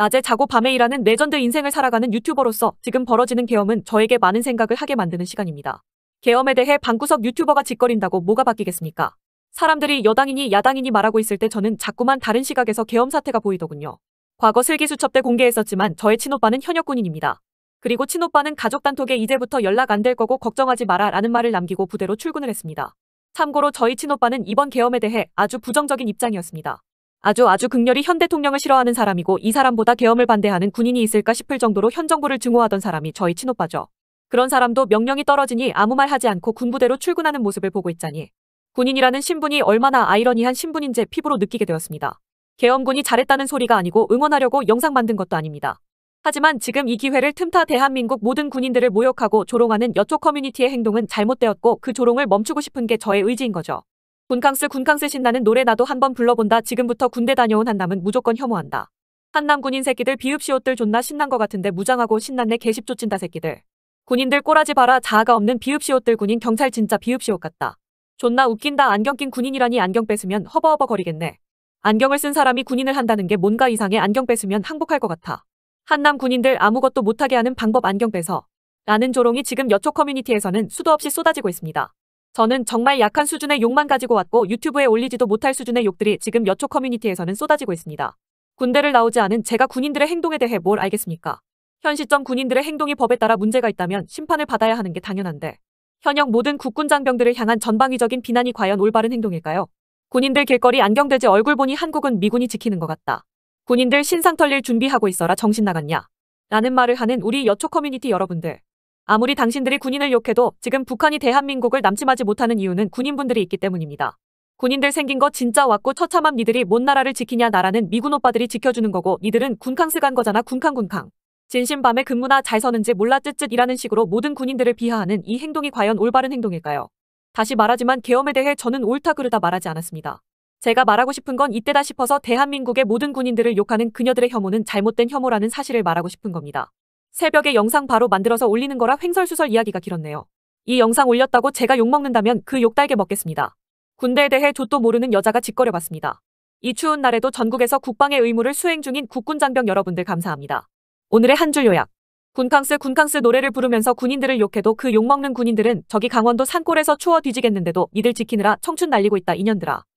낮에 자고 밤에 일하는 레전드 인생을 살아가는 유튜버로서 지금 벌어지는 계엄은 저에게 많은 생각을 하게 만드는 시간입니다. 계엄에 대해 방구석 유튜버가 짓거린다고 뭐가 바뀌겠습니까? 사람들이 여당이니 야당이니 말하고 있을 때 저는 자꾸만 다른 시각에서 계엄 사태가 보이더군요. 과거 슬기수첩 때 공개했었지만 저의 친오빠는 현역 군인입니다. 그리고 친오빠는 가족 단톡에 이제부터 연락 안 될 거고 걱정하지 마라 라는 말을 남기고 부대로 출근을 했습니다. 참고로 저희 친오빠는 이번 계엄에 대해 아주 부정적인 입장이었습니다. 아주 아주 극렬히 현 대통령을 싫어하는 사람이고 이 사람보다 계엄을 반대하는 군인이 있을까 싶을 정도로 현 정부를 증오하던 사람이 저희 친오빠죠. 그런 사람도 명령이 떨어지니 아무 말 하지 않고 군부대로 출근하는 모습을 보고 있자니 군인이라는 신분이 얼마나 아이러니한 신분인지 피부로 느끼게 되었습니다. 계엄군이 잘했다는 소리가 아니고 응원하려고 영상 만든 것도 아닙니다. 하지만 지금 이 기회를 틈타 대한민국 모든 군인들을 모욕하고 조롱하는 여초 커뮤니티의 행동은 잘못되었고 그 조롱을 멈추고 싶은 게 저의 의지인 거죠. 군캉스 군캉스 신나는 노래 나도 한번 불러본다. 지금부터 군대 다녀온 한남은 무조건 혐오한다. 한남 군인 새끼들 비읍시옷들 존나 신난 것 같은데 무장하고 신났네 개십 쫓친다 새끼들. 군인들 꼬라지 봐라 자아가 없는 비읍시옷들 군인 경찰 진짜 비읍시옷 같다. 존나 웃긴다 안경 낀 군인이라니 안경 뺏으면 허버허버 거리겠네. 안경을 쓴 사람이 군인을 한다는 게 뭔가 이상해 안경 뺏으면 항복할 것 같아. 한남 군인들 아무것도 못하게 하는 방법 안경 빼서 라는 조롱이 지금 여초 커뮤니티에서는 수도 없이 쏟아지고 있습니다. 저는 정말 약한 수준의 욕만 가지고 왔고 유튜브에 올리지도 못할 수준의 욕들이 지금 여초 커뮤니티에서는 쏟아지고 있습니다. 군대를 나오지 않은 제가 군인들의 행동에 대해 뭘 알겠습니까? 현 시점 군인들의 행동이 법에 따라 문제가 있다면 심판을 받아야 하는 게 당연한데 현역 모든 국군 장병들을 향한 전방위적인 비난이 과연 올바른 행동일까요? 군인들 길거리 안경돼지 얼굴 보니 한국은 미군이 지키는 것 같다. 군인들 신상 털릴 준비하고 있어라 정신 나갔냐? 라는 말을 하는 우리 여초 커뮤니티 여러분들. 아무리 당신들이 군인을 욕해도 지금 북한이 대한민국을 남침하지 못하는 이유는 군인분들이 있기 때문입니다. 군인들 생긴 거 진짜 왔고 처참함 니들이 뭔 나라를 지키냐 나라는 미군 오빠들이 지켜주는 거고 니들은 군캉스 간 거잖아 군캉군캉. 진심 밤에 근무나 잘 서는지 몰라 쯧쯧이라는 식으로 모든 군인들을 비하하는 이 행동이 과연 올바른 행동일까요? 다시 말하지만 계엄에 대해 저는 옳다 그르다 말하지 않았습니다. 제가 말하고 싶은 건 이때다 싶어서 대한민국의 모든 군인들을 욕하는 그녀들의 혐오는 잘못된 혐오라는 사실을 말하고 싶은 겁니다. 새벽에 영상 바로 만들어서 올리는 거라 횡설수설 이야기가 길었네요. 이 영상 올렸다고 제가 욕먹는다면 그 욕달게 먹겠습니다. 군대에 대해 좆도 모르는 여자가 짓거려봤습니다. 이 추운 날에도 전국에서 국방의 의무를 수행 중인 국군 장병 여러분들 감사합니다. 오늘의 한 줄 요약. 군캉스 군캉스 노래를 부르면서 군인들을 욕해도 그 욕먹는 군인들은 저기 강원도 산골에서 추워 뒤지겠는데도 이들 지키느라 청춘 날리고 있다 인년들아